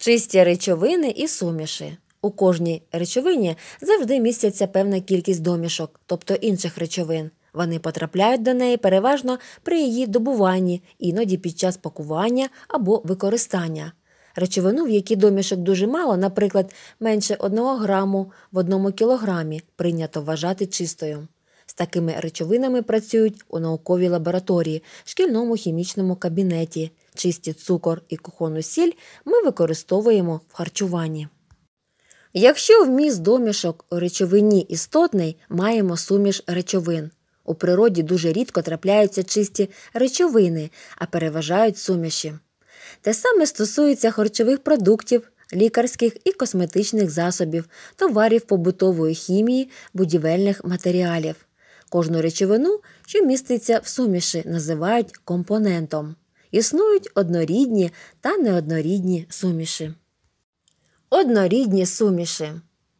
чисті речовини і суміші. У кожній речовині завжди містяться певна кількість домішок, тобто інших речовин. Вони потрапляють до неї переважно при її добуванні, іноді під час пакування або використання. Речовину, в якій домішок дуже мало, наприклад, менше 1 граму в 1 кілограмі, прийнято вважати чистою. З такими речовинами працюють у науковій лабораторії, шкільному хімічному кабінеті, Чисті цукор і кухонну сіль ми використовуємо в харчуванні. Якщо вміст домішок у речовині істотний, маємо суміш речовин. У природі дуже рідко трапляються чисті речовини, а переважають суміші. Те саме стосується харчових продуктів, лікарських і косметичних засобів, товарів побутової хімії, будівельних матеріалів. Кожну речовину, що міститься в суміші, називають компонентом існують однорідні та неоднорідні суміші. Однорідні суміші.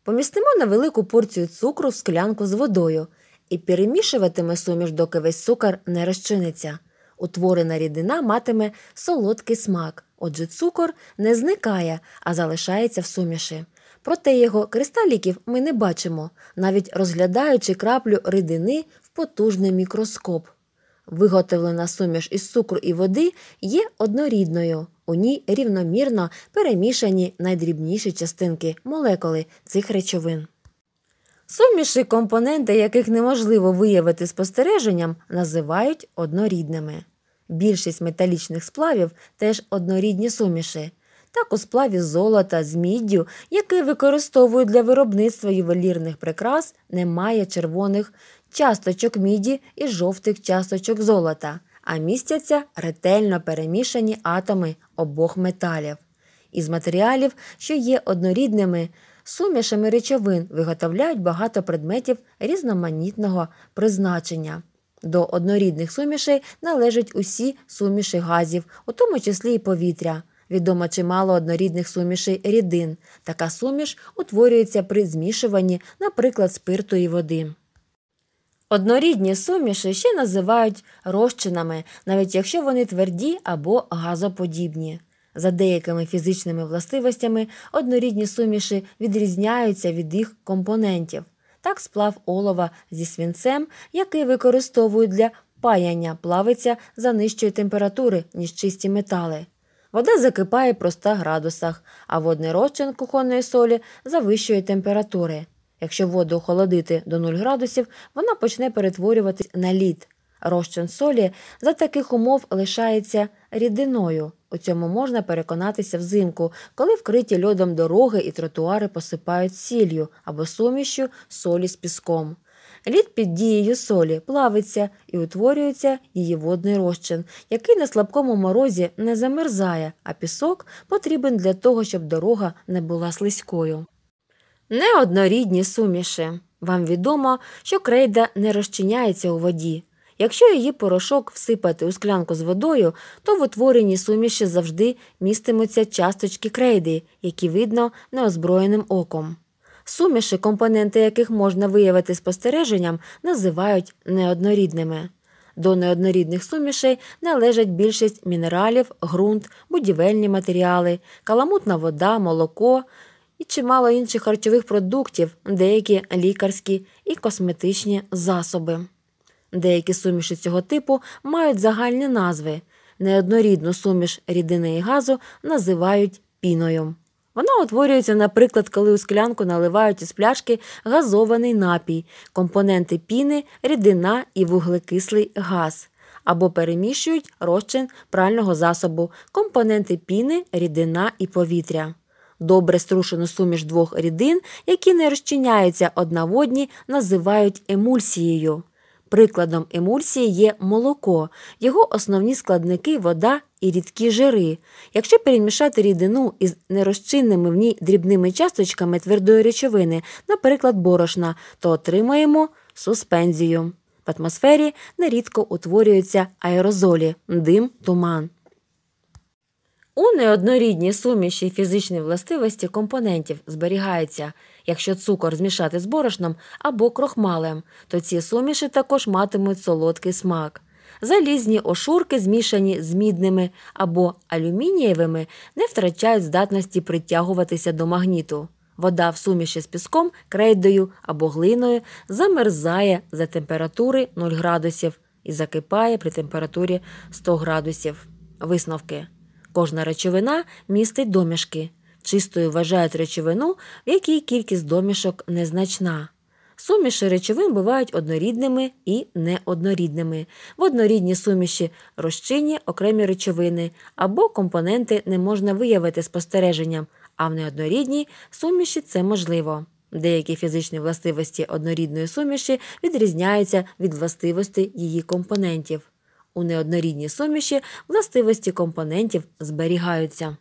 Помістимо на велику порцію цукру в склянку з водою і перемішуватиме суміш, доки весь цукор не розчиниться. Утворена рідина матиме солодкий смак, отже, цукор не зникає, а залишається в суміші. Проте його кристаліків ми не бачимо, навіть розглядаючи краплю рідини в потужний мікроскоп. Виготовлена суміш із цукру і води є однорідною. У ній рівномірно перемішані найдрібніші частинки молекули цих речовин. Суміші компоненти, яких неможливо виявити спостереженням, називають однорідними. Більшість металічних сплавів теж однорідні суміші. Так у сплаві золота з міддю, який використовують для виробництва ювелірних прикрас, немає червоних часточок міді і жовтих часточок золота, а містяться ретельно перемішані атоми обох металів. Із матеріалів, що є однорідними сумішами речовин, виготовляють багато предметів різноманітного призначення. До однорідних сумішей належать усі суміші газів, у тому числі і повітря. Відомо чимало однорідних сумішей рідин. Така суміш утворюється при змішуванні, наприклад, спирту і води. Однорідні суміші ще називають розчинами, навіть якщо вони тверді або газоподібні. За деякими фізичними властивостями однорідні суміші відрізняються від їх компонентів. Так сплав олова зі свінцем, який використовують для паяння, плавиться за нижчої температури, ніж чисті метали. Вода закипає про 100 градусах, а водний розчин кухонної солі за вищої температури. Якщо воду охолодити до 0 градусів, вона почне перетворюватись на лід. Розчин солі за таких умов лишається рідиною. У цьому можна переконатися взимку, коли вкриті льодом дороги і тротуари посипають сіллю або сумішю солі з піском. Лід під дією солі плавиться і утворюється її водний розчин, який на слабкому морозі не замерзає, а пісок потрібен для того, щоб дорога не була слизькою. Неоднорідні суміші. Вам відомо, що крейда не розчиняється у воді. Якщо її порошок всипати у склянку з водою, то в утворенні суміші завжди містимуться часточки крейди, які видно неозброєним оком. Суміші, компоненти яких можна виявити спостереженням, називають неоднорідними. До неоднорідних сумішей належать більшість мінералів, ґрунт, будівельні матеріали, каламутна вода, молоко, і чимало інших харчових продуктів, деякі лікарські і косметичні засоби. Деякі суміші цього типу мають загальні назви. Неоднорідну суміш рідини і газу називають піною. Вона утворюється, наприклад, коли у склянку наливають із пляшки газований напій, компоненти піни, рідина і вуглекислий газ, або перемішують розчин прального засобу, компоненти піни, рідина і повітря добре струшену суміш двох рідин, які не розчиняються одна в одній, називають емульсією. Прикладом емульсії є молоко, його основні складники вода і рідкі жири. Якщо перемішати рідину із нерозчинними в ній дрібними часточками твердої речовини, наприклад, борошна, то отримаємо суспензію. В атмосфері нерідко утворюються аерозолі, дим, туман. У неоднорідній суміші фізичної властивості компонентів зберігається. Якщо цукор змішати з борошном або крохмалем, то ці суміші також матимуть солодкий смак. Залізні ошурки, змішані з мідними або алюмінієвими, не втрачають здатності притягуватися до магніту. Вода в суміші з піском, крейдою або глиною замерзає за температури 0 градусів і закипає при температурі 100 градусів. Висновки Кожна речовина містить домішки. Чистою вважають речовину, в якій кількість домішок незначна. Суміші речовин бувають однорідними і неоднорідними. В однорідні суміші розчинні окремі речовини або компоненти не можна виявити спостереженням, а в неоднорідній суміші це можливо. Деякі фізичні властивості однорідної суміші відрізняються від властивостей її компонентів. У неоднорідні суміші властивості компонентів зберігаються.